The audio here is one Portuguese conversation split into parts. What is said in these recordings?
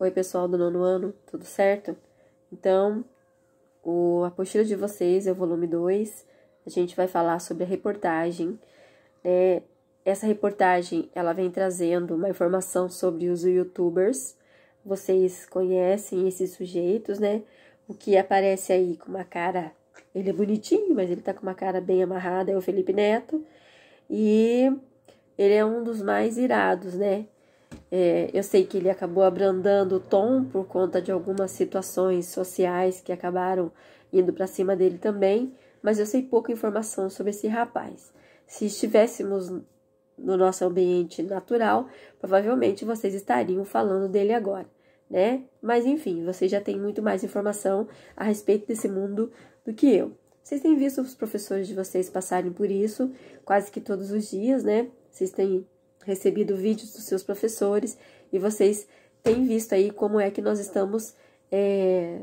Oi, pessoal do nono ano, tudo certo? Então, o Apostila de Vocês é o volume 2. A gente vai falar sobre a reportagem. Né? Essa reportagem, ela vem trazendo uma informação sobre os youtubers. Vocês conhecem esses sujeitos, né? O que aparece aí com uma cara... Ele é bonitinho, mas ele tá com uma cara bem amarrada, é o Felipe Neto. E ele é um dos mais irados, né? É, eu sei que ele acabou abrandando o tom por conta de algumas situações sociais que acabaram indo para cima dele também, mas eu sei pouca informação sobre esse rapaz. Se estivéssemos no nosso ambiente natural, provavelmente vocês estariam falando dele agora, né? Mas enfim, vocês já têm muito mais informação a respeito desse mundo do que eu. Vocês têm visto os professores de vocês passarem por isso quase que todos os dias, né? Vocês têm recebido vídeos dos seus professores e vocês têm visto aí como é que nós estamos. É...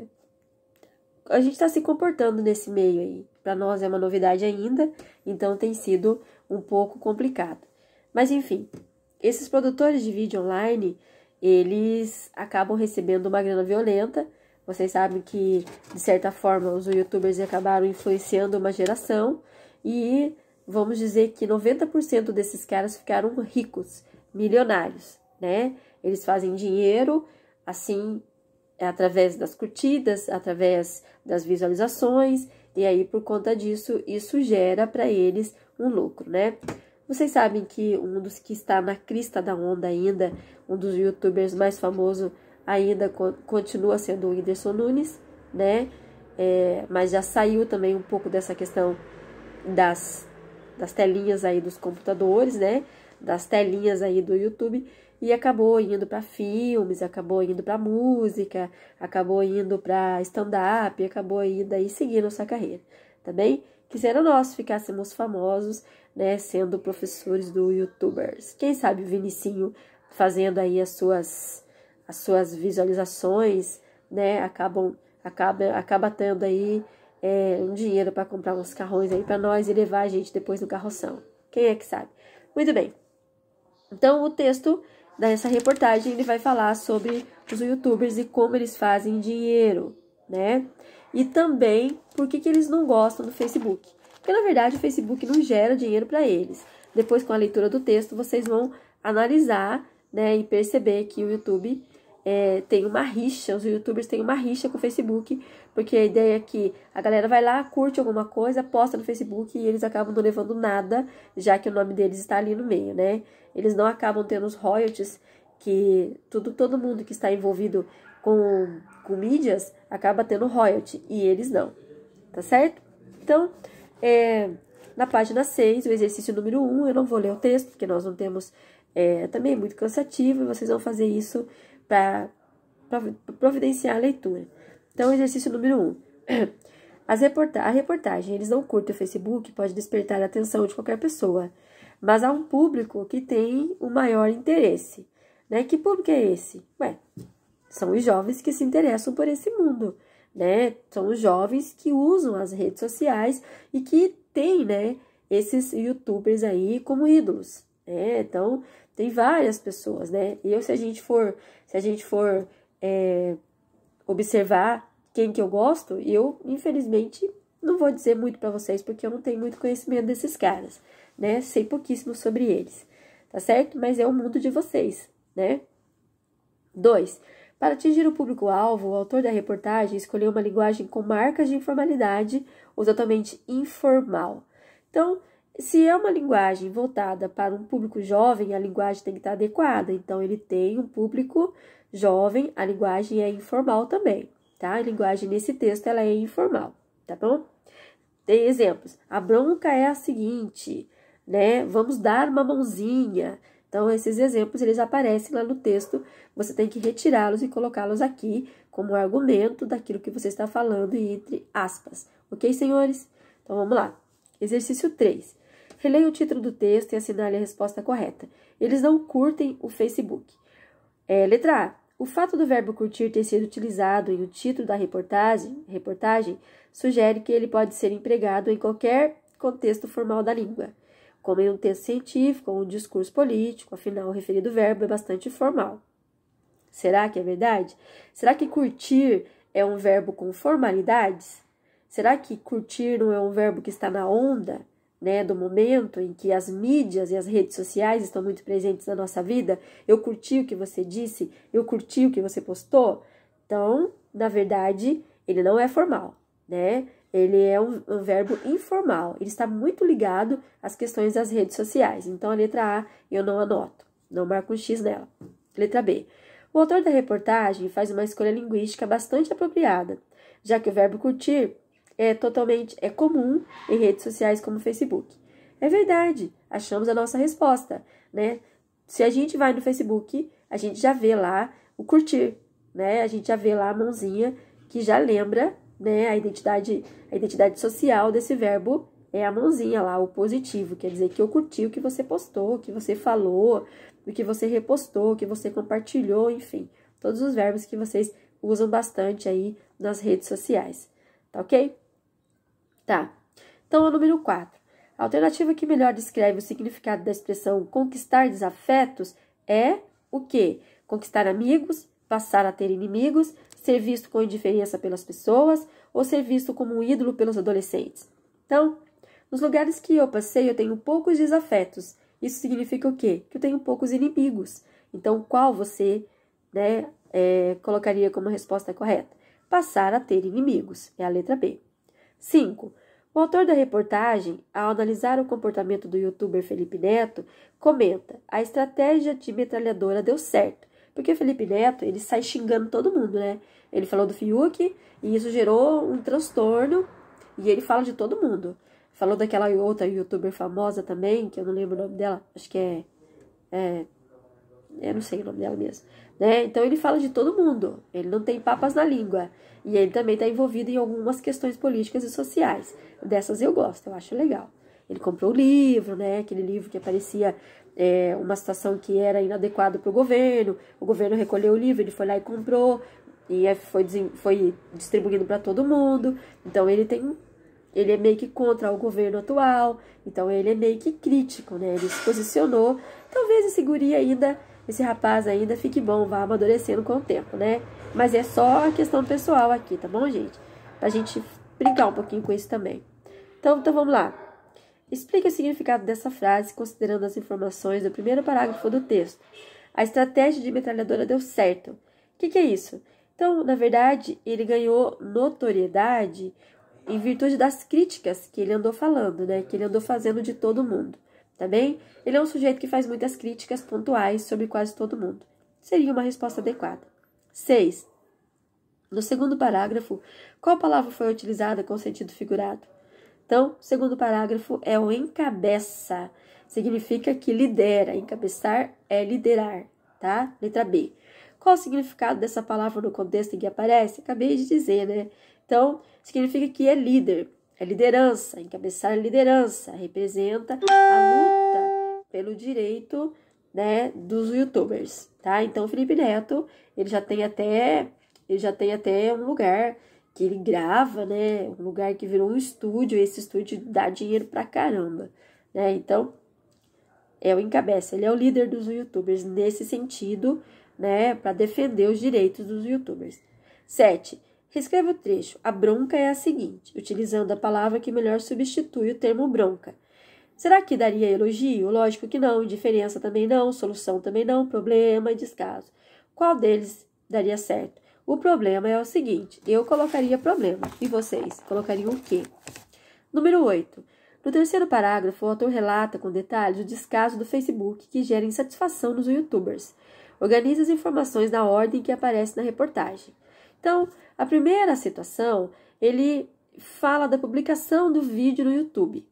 A gente está se comportando nesse meio aí. Para nós é uma novidade ainda, então tem sido um pouco complicado. Mas enfim, esses produtores de vídeo online, eles acabam recebendo uma grana violenta. Vocês sabem que, de certa forma, os youtubers acabaram influenciando uma geração e vamos dizer que 90% desses caras ficaram ricos, milionários, né? Eles fazem dinheiro assim através das curtidas, através das visualizações, e aí por conta disso isso gera para eles um lucro, né? Vocês sabem que um dos que está na crista da onda ainda, um dos youtubers mais famosos ainda continua sendo o Whindersson Nunes, né? É, mas já saiu também um pouco dessa questão das das telinhas aí dos computadores, né? Das telinhas aí do YouTube e acabou indo para filmes, acabou indo para música, acabou indo para stand-up, acabou indo aí seguindo sua carreira, tá bem? Quisera nós ficássemos famosos, né, sendo professores do YouTubers. Quem sabe o Vinicinho fazendo aí as suas as suas visualizações, né, acabam acaba acaba tendo aí é, um dinheiro para comprar uns carrões aí para nós e levar a gente depois no carroção. Quem é que sabe? Muito bem. Então, o texto dessa reportagem ele vai falar sobre os youtubers e como eles fazem dinheiro, né? E também por que, que eles não gostam do Facebook. Porque, na verdade, o Facebook não gera dinheiro para eles. Depois, com a leitura do texto, vocês vão analisar né, e perceber que o YouTube é, tem uma rixa, os youtubers têm uma rixa com o Facebook, porque a ideia é que a galera vai lá, curte alguma coisa, posta no Facebook e eles acabam não levando nada, já que o nome deles está ali no meio, né? Eles não acabam tendo os royalties que tudo, todo mundo que está envolvido com, com mídias acaba tendo royalty e eles não, tá certo? Então, é, na página 6, o exercício número 1, eu não vou ler o texto, porque nós não temos. É, também é muito cansativo, e vocês vão fazer isso para providenciar a leitura. Então, exercício número 1. Um. Reporta a reportagem Eles não curtem o Facebook pode despertar a atenção de qualquer pessoa, mas há um público que tem o maior interesse. Né? Que público é esse? Ué, são os jovens que se interessam por esse mundo. Né? São os jovens que usam as redes sociais e que têm né, esses youtubers aí como ídolos né? Então, tem várias pessoas, né? E eu, se a gente for, se a gente for é, observar quem que eu gosto, eu, infelizmente, não vou dizer muito para vocês, porque eu não tenho muito conhecimento desses caras, né? Sei pouquíssimo sobre eles, tá certo? Mas é o mundo de vocês, né? 2. Para atingir o público-alvo, o autor da reportagem escolheu uma linguagem com marcas de informalidade, ou exatamente informal. Então, se é uma linguagem voltada para um público jovem, a linguagem tem que estar adequada. Então, ele tem um público jovem, a linguagem é informal também, tá? A linguagem nesse texto ela é informal, tá bom? Tem exemplos. A bronca é a seguinte, né? Vamos dar uma mãozinha. Então, esses exemplos eles aparecem lá no texto, você tem que retirá-los e colocá-los aqui como argumento daquilo que você está falando e entre aspas. Ok, senhores? Então, vamos lá. Exercício 3. Releia o título do texto e assinale a resposta correta. Eles não curtem o Facebook. É, letra A. O fato do verbo curtir ter sido utilizado em o título da reportagem, reportagem sugere que ele pode ser empregado em qualquer contexto formal da língua, como em é um texto científico ou um discurso político, afinal, o referido verbo é bastante formal. Será que é verdade? Será que curtir é um verbo com formalidades? Será que curtir não é um verbo que está na onda? né, do momento em que as mídias e as redes sociais estão muito presentes na nossa vida, eu curti o que você disse, eu curti o que você postou. Então, na verdade, ele não é formal, né? Ele é um, um verbo informal. Ele está muito ligado às questões das redes sociais. Então, a letra A eu não anoto, não marco um X nela. Letra B. O autor da reportagem faz uma escolha linguística bastante apropriada, já que o verbo curtir é totalmente é comum em redes sociais como o Facebook. É verdade, achamos a nossa resposta, né? Se a gente vai no Facebook, a gente já vê lá o curtir, né? A gente já vê lá a mãozinha que já lembra, né, a identidade, a identidade social desse verbo é a mãozinha lá, o positivo, quer dizer que eu curti o que você postou, o que você falou, o que você repostou, o que você compartilhou, enfim, todos os verbos que vocês usam bastante aí nas redes sociais, tá OK? Tá. Então, é o número 4. A alternativa que melhor descreve o significado da expressão conquistar desafetos é o quê? Conquistar amigos, passar a ter inimigos, ser visto com indiferença pelas pessoas ou ser visto como um ídolo pelos adolescentes. Então, nos lugares que eu passei, eu tenho poucos desafetos. Isso significa o quê? Que eu tenho poucos inimigos. Então, qual você né, é, colocaria como resposta correta? Passar a ter inimigos. É a letra B. 5. O autor da reportagem, ao analisar o comportamento do youtuber Felipe Neto, comenta: "A estratégia de metralhadora deu certo". Porque o Felipe Neto, ele sai xingando todo mundo, né? Ele falou do Fiuk e isso gerou um transtorno e ele fala de todo mundo. Falou daquela outra youtuber famosa também, que eu não lembro o nome dela, acho que é. É. Eu não sei o nome dela mesmo. Né? Então ele fala de todo mundo. Ele não tem papas na língua. E ele também está envolvido em algumas questões políticas e sociais. Dessas eu gosto, eu acho legal. Ele comprou o livro, né? Aquele livro que aparecia é, uma situação que era inadequada para o governo. O governo recolheu o livro, ele foi lá e comprou. E é, foi, foi distribuindo para todo mundo. Então ele tem. Ele é meio que contra o governo atual. Então ele é meio que crítico, né? Ele se posicionou. Talvez esse guri ainda, esse rapaz ainda fique bom, vá amadurecendo com o tempo, né? Mas é só a questão pessoal aqui, tá bom, gente? Pra gente brincar um pouquinho com isso também. Então, então vamos lá. Explique o significado dessa frase considerando as informações do primeiro parágrafo do texto. A estratégia de metralhadora deu certo. O que, que é isso? Então, na verdade, ele ganhou notoriedade em virtude das críticas que ele andou falando, né? Que ele andou fazendo de todo mundo, tá bem? Ele é um sujeito que faz muitas críticas pontuais sobre quase todo mundo. Seria uma resposta adequada. 6. No segundo parágrafo, qual palavra foi utilizada com sentido figurado? Então, segundo parágrafo é o encabeça. Significa que lidera. Encabeçar é liderar, tá? Letra B. Qual o significado dessa palavra no contexto em que aparece? Acabei de dizer, né? Então, significa que é líder, é liderança. Encabeçar é liderança. Representa a luta pelo direito né, dos youtubers, tá? Então o Felipe Neto, ele já tem até ele já tem até um lugar que ele grava, né? Um lugar que virou um estúdio, esse estúdio dá dinheiro pra caramba, né? Então é o encabeça, ele é o líder dos youtubers nesse sentido, né, para defender os direitos dos youtubers. 7. Reescreva o trecho. A bronca é a seguinte, utilizando a palavra que melhor substitui o termo bronca Será que daria elogio? Lógico que não, indiferença também não, solução também não, problema e descaso. Qual deles daria certo? O problema é o seguinte: eu colocaria problema e vocês colocariam o quê? Número 8. No terceiro parágrafo, o autor relata com detalhes o descaso do Facebook que gera insatisfação nos youtubers. Organiza as informações na ordem que aparece na reportagem. Então, a primeira situação, ele fala da publicação do vídeo no YouTube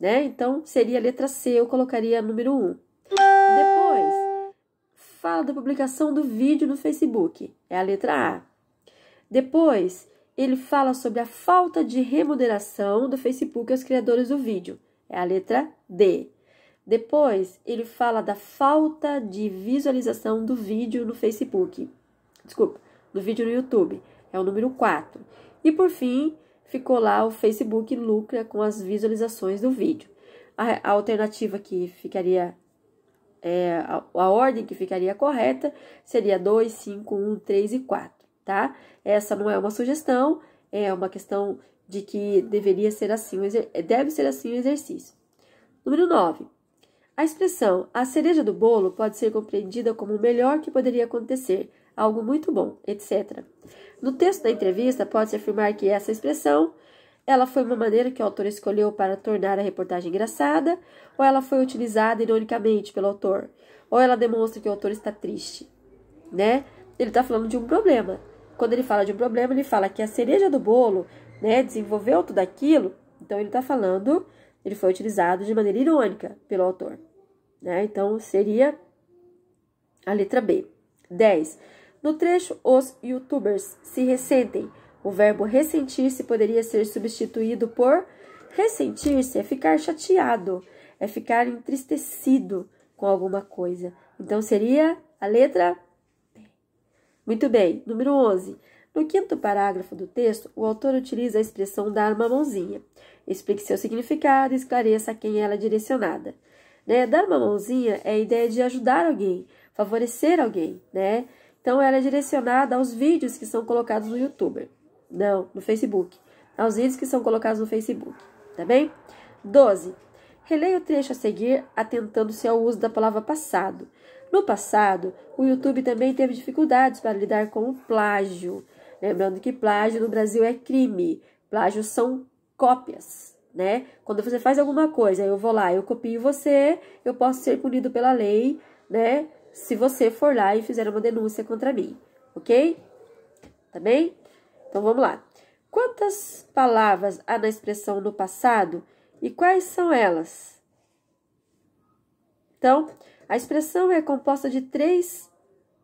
né? Então seria a letra C, eu colocaria número 1. Depois, fala da publicação do vídeo no Facebook, é a letra A. Depois, ele fala sobre a falta de remuneração do Facebook aos criadores do vídeo, é a letra D. Depois, ele fala da falta de visualização do vídeo no Facebook. Desculpa, do vídeo no YouTube, é o número 4. E por fim, ficou lá, o Facebook lucra com as visualizações do vídeo. A, a alternativa que ficaria, é, a, a, ordem que ficaria correta seria 2, 5, 1, 3 e 4, tá? Essa não é uma sugestão, é uma questão de que deveria ser assim, deve ser assim o exercício. Número 9. A expressão a cereja do bolo pode ser compreendida como o melhor que poderia acontecer, algo muito bom, etc. No texto da entrevista, pode-se afirmar que essa expressão ela foi uma maneira que o autor escolheu para tornar a reportagem engraçada, ou ela foi utilizada ironicamente pelo autor, ou ela demonstra que o autor está triste, né? Ele está falando de um problema. Quando ele fala de um problema, ele fala que a cereja do bolo, né, desenvolveu tudo aquilo. Então ele está falando, ele foi utilizado de maneira irônica pelo autor, né? Então seria a letra B. 10. No trecho, os youtubers se ressentem. O verbo ressentir-se poderia ser substituído por ressentir-se é ficar chateado, é ficar entristecido com alguma coisa. Então seria a letra Muito bem, número 11. No quinto parágrafo do texto, o autor utiliza a expressão dar uma mãozinha. Explique seu significado e esclareça a quem ela é direcionada. Né? Dar uma mãozinha é a ideia de ajudar alguém, favorecer alguém, né? Então era é direcionada aos vídeos que são colocados no YouTube. Não, no Facebook. Aos vídeos que são colocados no Facebook, tá bem? 12. Releia o trecho a seguir, atentando-se ao uso da palavra passado. No passado, o YouTube também teve dificuldades para lidar com o plágio. Lembrando que plágio no Brasil é crime. Plágios são cópias, né? Quando você faz alguma coisa, eu vou lá, eu copio você, eu posso ser punido pela lei, né? se você for lá e fizer uma denúncia contra mim, ok? Tá bem? Então vamos lá. Quantas palavras há na expressão no passado e quais são elas? Então, a expressão é composta de três,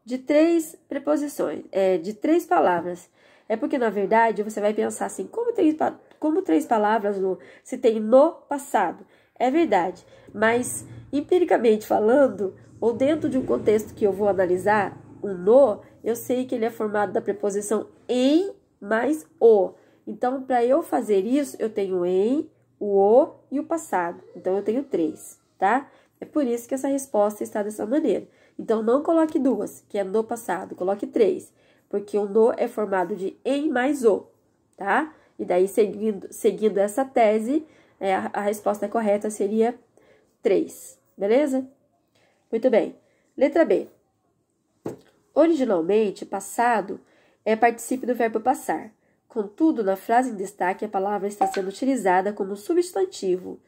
de três preposições, é, de três palavras. É porque, na verdade, você vai pensar assim, como três, como três palavras no, se tem no passado? É verdade, mas empiricamente falando, ou dentro de um contexto que eu vou analisar, o no, eu sei que ele é formado da preposição em mais o. Então, para eu fazer isso, eu tenho em, o o e o passado. Então, eu tenho três, tá? É por isso que essa resposta está dessa maneira. Então, não coloque duas, que é no passado, coloque três, porque o no é formado de em mais o, tá? E daí, seguindo, seguindo essa tese, é, a, a resposta correta seria três, beleza? Muito bem. Letra B. Originalmente, passado é participio do verbo passar. Contudo, na frase em destaque, a palavra está sendo utilizada como substantivo.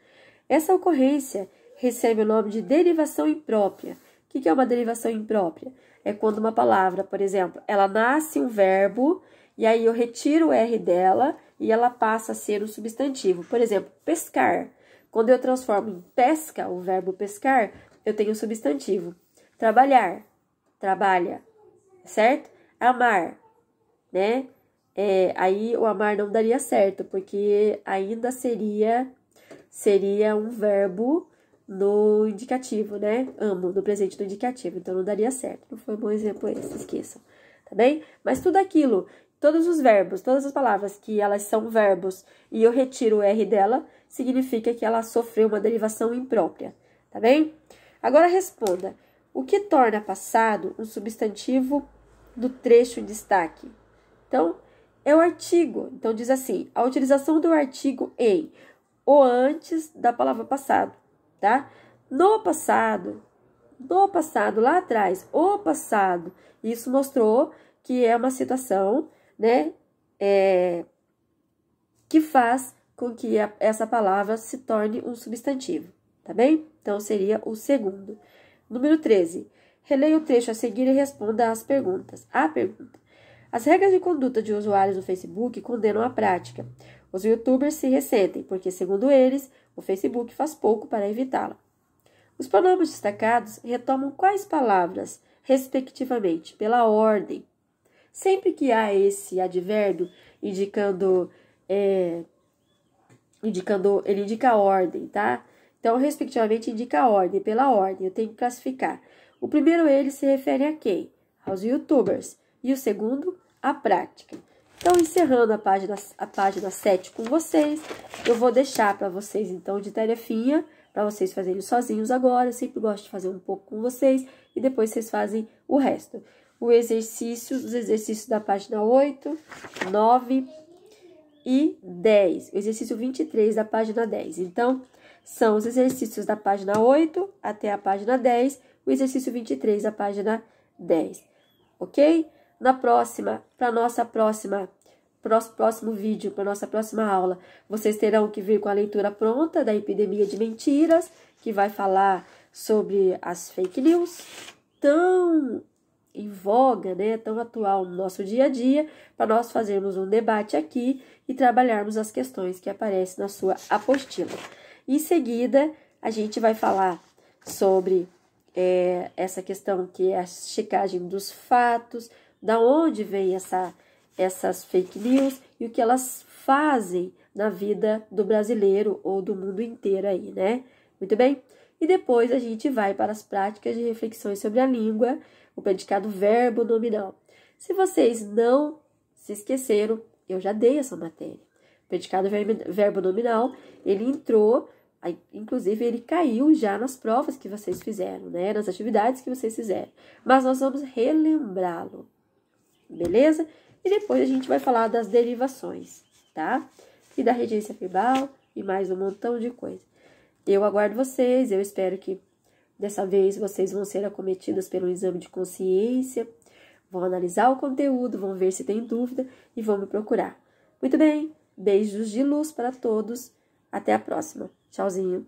Essa ocorrência recebe o nome de derivação imprópria. O que é uma derivação imprópria? É quando uma palavra, por exemplo, ela nasce um verbo e aí eu retiro o R dela e ela passa a ser um substantivo. Por exemplo, pescar. Quando eu transformo em pesca o verbo pescar, eu tenho o substantivo. Trabalhar, trabalha, certo? Amar, né? É, aí o amar não daria certo, porque ainda seria seria um verbo no indicativo, né? Amo, no presente do indicativo, então não daria certo. Não foi um bom exemplo esse, esqueçam, tá bem? Mas tudo aquilo, todos os verbos, todas as palavras que elas são verbos e eu retiro o R dela, significa que ela sofreu uma derivação imprópria, tá bem? Agora responda: o que torna passado um substantivo do trecho em destaque? Então, é o artigo. Então, diz assim: a utilização do artigo em ou antes da palavra passado, tá? No passado, no passado, lá atrás, o passado. Isso mostrou que é uma situação, né? É, que faz com que a, essa palavra se torne um substantivo tá bem? Então, seria o segundo. Número 13. Releia o trecho a seguir e responda às perguntas. A pergunta. As regras de conduta de usuários do Facebook condenam a prática. Os youtubers se ressentem, porque, segundo eles, o Facebook faz pouco para evitá-la. Os pronomes destacados retomam quais palavras, respectivamente, pela ordem. Sempre que há esse advérbio indicando. É, indicando ele indica a ordem, tá? Então, respectivamente, indica a ordem. Pela ordem, eu tenho que classificar. O primeiro ele se refere a quem? Aos youtubers. E o segundo, a prática. Então, encerrando a página, a página 7 com vocês, eu vou deixar para vocês, então, de tarefinha, para vocês fazerem sozinhos agora. Eu sempre gosto de fazer um pouco com vocês e depois vocês fazem o resto. O exercício, os exercícios da página 8, 9 e 10. O exercício 23 da página 10. Então, são os exercícios da página 8 até a página 10, o exercício 23 da página 10, ok? Na próxima, para nossa próxima, nosso próximo vídeo, para nossa próxima aula, vocês terão que vir com a leitura pronta da epidemia de mentiras, que vai falar sobre as fake news, tão em voga, né, tão atual no nosso dia a dia, para nós fazermos um debate aqui e trabalharmos as questões que aparecem na sua apostila. Em seguida, a gente vai falar sobre é, essa questão que é a checagem dos fatos, da onde vem essa, essas fake news e o que elas fazem na vida do brasileiro ou do mundo inteiro aí, né? Muito bem? E depois a gente vai para as práticas de reflexões sobre a língua, o predicado verbo nominal. Se vocês não se esqueceram, eu já dei essa matéria. O predicado verbo nominal, ele entrou Inclusive, ele caiu já nas provas que vocês fizeram, né? Nas atividades que vocês fizeram. Mas nós vamos relembrá-lo, beleza? E depois a gente vai falar das derivações, tá? E da regência verbal e mais um montão de coisa. Eu aguardo vocês, eu espero que dessa vez vocês vão ser acometidas pelo exame de consciência, vão analisar o conteúdo, vão ver se tem dúvida e vão me procurar. Muito bem, beijos de luz para todos, até a próxima! Tchauzinho.